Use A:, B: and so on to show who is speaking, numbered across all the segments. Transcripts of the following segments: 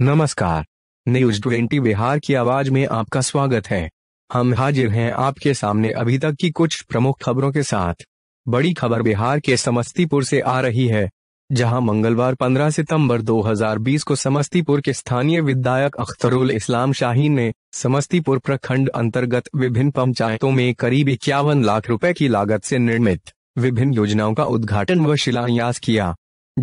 A: नमस्कार news twenty Bihar की आवाज में आपका स्वागत है हम हाजिर हैं आपके सामने अभी तक की कुछ प्रमुख खबरों के साथ बड़ी खबर बिहार के समस्तीपुर से आ रही है जहां मंगलवार 15 सितंबर 2020 को समस्तीपुर के स्थानीय विधायक अख्तरुल इस्लाम शाहीन ने समस्तीपुर प्रखंड अंतर्गत विभिन्न पंचायतों में करीब इक्यावन लाख रुपए की लागत से निर्मित विभिन्न योजनाओं का उद्घाटन व शिलान्यास किया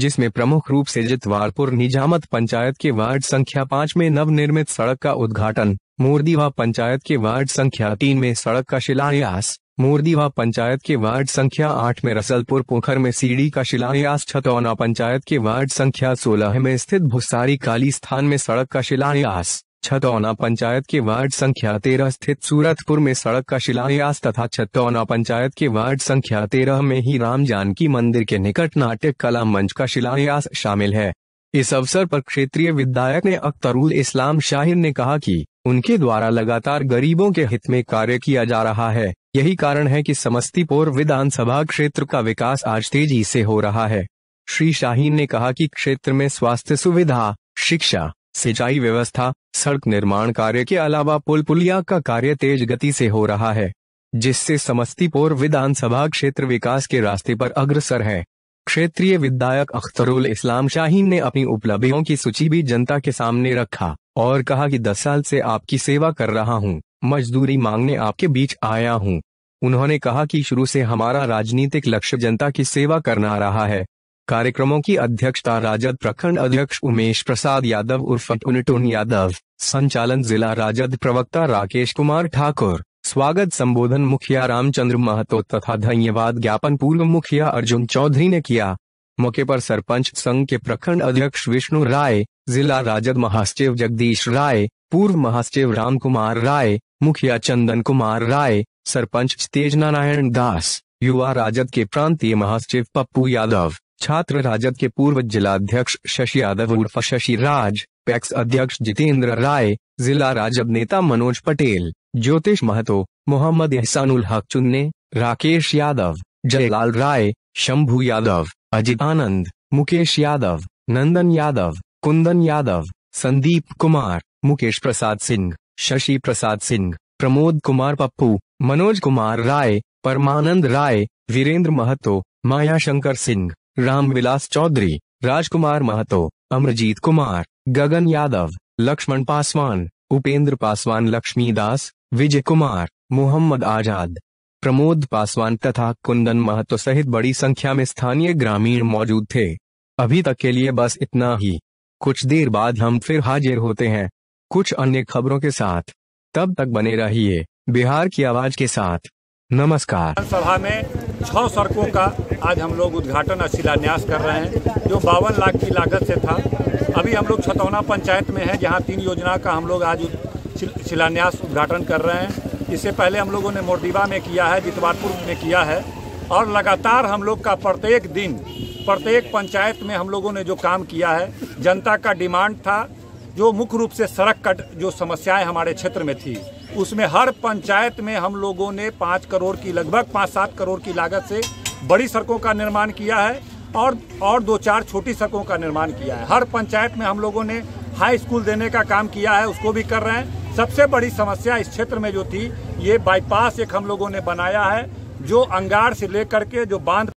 A: जिसमें प्रमुख रूप से जितवारपुर निजामत पंचायत के वार्ड संख्या पाँच में नवनिर्मित सड़क का उद्घाटन मोरदीवा पंचायत के वार्ड संख्या तीन में सड़क का शिलान्यास मोरदीवा पंचायत के वार्ड संख्या आठ में रसलपुर पोखर में सीढ़ी का शिलान्यास छतौना पंचायत के वार्ड संख्या सोलह में स्थित भुसारी काली स्थान में सड़क का शिलान्यास छतौना पंचायत के वार्ड संख्या तेरह स्थित सूरतपुर में सड़क का शिलान्यास तथा छतौना पंचायत के वार्ड संख्या तेरह में ही राम जानकी मंदिर के निकट नाटक कला मंच का शिलान्यास शामिल है इस अवसर पर क्षेत्रीय विधायक ने अख्तरुल इस्लाम शाहिर ने कहा कि उनके द्वारा लगातार गरीबों के हित में कार्य किया जा रहा है यही कारण है कि समस्तीपुर विधानसभा क्षेत्र का विकास आज तेजी से हो रहा है श्री शाहीन ने कहा कि क्षेत्र में स्वास्थ्य सुविधा शिक्षा सिंचाई व्यवस्था सड़क निर्माण कार्य के अलावा पुल पुलिया का कार्य तेज गति से हो रहा है जिससे समस्तीपुर विधानसभा क्षेत्र विकास के रास्ते पर अग्रसर है क्षेत्रीय विधायक अख्तरुल इस्लाम शाहीन ने अपनी उपलब्धियों की सूची भी जनता के सामने रखा और कहा कि दस साल से आपकी सेवा कर रहा हूं मजदूरी मांगने आपके बीच आया हूं उन्होंने कहा कि शुरू से हमारा राजनीतिक लक्ष्य जनता की सेवा करना रहा है कार्यक्रमों की अध्यक्षता राजद प्रखंड अध्यक्ष उमेश प्रसाद यादव उर्फ उन्टुन यादव संचालन जिला राजद प्रवक्ता राकेश कुमार ठाकुर स्वागत संबोधन मुखिया रामचंद्र महतो तथा धन्यवाद ज्ञापन पूर्व मुखिया अर्जुन चौधरी ने किया मौके पर सरपंच संघ के प्रखंड अध्यक्ष विष्णु राय जिला राजद महासचिव जगदीश राय पूर्व महासचिव राम कुमार राय मुखिया चंदन कुमार राय सरपंच तेज नारायण दास युवा राजद के प्रांतीय महासचिव पप्पू यादव छात्र राजद के पूर्व जिलाध्यक्ष शशि यादव उर्फ शशि राज पैक्स अध्यक्ष जितेंद्र राय जिला राजद नेता मनोज पटेल ज्योतिष महतो मोहम्मद एहसानुल हक चुन्ने राकेश यादव जयलाल राय शंभू यादव अजित आनंद मुकेश यादव नंदन यादव कुंदन यादव संदीप कुमार मुकेश प्रसाद सिंह शशि प्रसाद सिंह प्रमोद कुमार पप्पू मनोज कुमार राय परमानंद राय वीरेंद्र महतो माया शंकर सिंह रामविलास चौधरी राजकुमार महतो अमरजीत कुमार गगन यादव लक्ष्मण पासवान उपेंद्र पासवान लक्ष्मी दास विजय कुमार मोहम्मद आजाद प्रमोद पासवान तथा कुंदन महतो सहित बड़ी संख्या में स्थानीय ग्रामीण मौजूद थे अभी तक के लिए बस इतना ही कुछ देर बाद हम फिर हाजिर होते हैं कुछ अन्य खबरों के साथ तब तक बने रहिए बिहार की आवाज के साथ नमस्कार
B: सभा में छह सड़कों का आज हम लोग उद्घाटन और शिलान्यास कर रहे हैं जो बावन लाख की लागत से था अभी हम लोग छतौना पंचायत में है जहाँ तीन योजना का हम लोग आज शिलान्यास उद्घाटन कर रहे हैं इससे पहले हम लोगों ने मोरदीवा में किया है जितवारपुर में किया है और लगातार हम लोग का प्रत्येक दिन प्रत्येक पंचायत में हम लोगों ने जो काम किया है जनता का डिमांड था जो मुख्य रूप से सड़क कट जो समस्याएं हमारे क्षेत्र में थी उसमें हर पंचायत में हम लोगों ने पाँच करोड़ की लगभग पाँच सात करोड़ की लागत से बड़ी सड़कों का निर्माण किया है और और दो चार छोटी सड़कों का निर्माण किया है हर पंचायत में हम लोगों ने हाई स्कूल देने का काम किया है उसको भी कर रहे हैं सबसे बड़ी समस्या इस क्षेत्र में जो थी ये बाईपास एक हम लोगों ने बनाया है जो अंगार से लेकर के जो बांध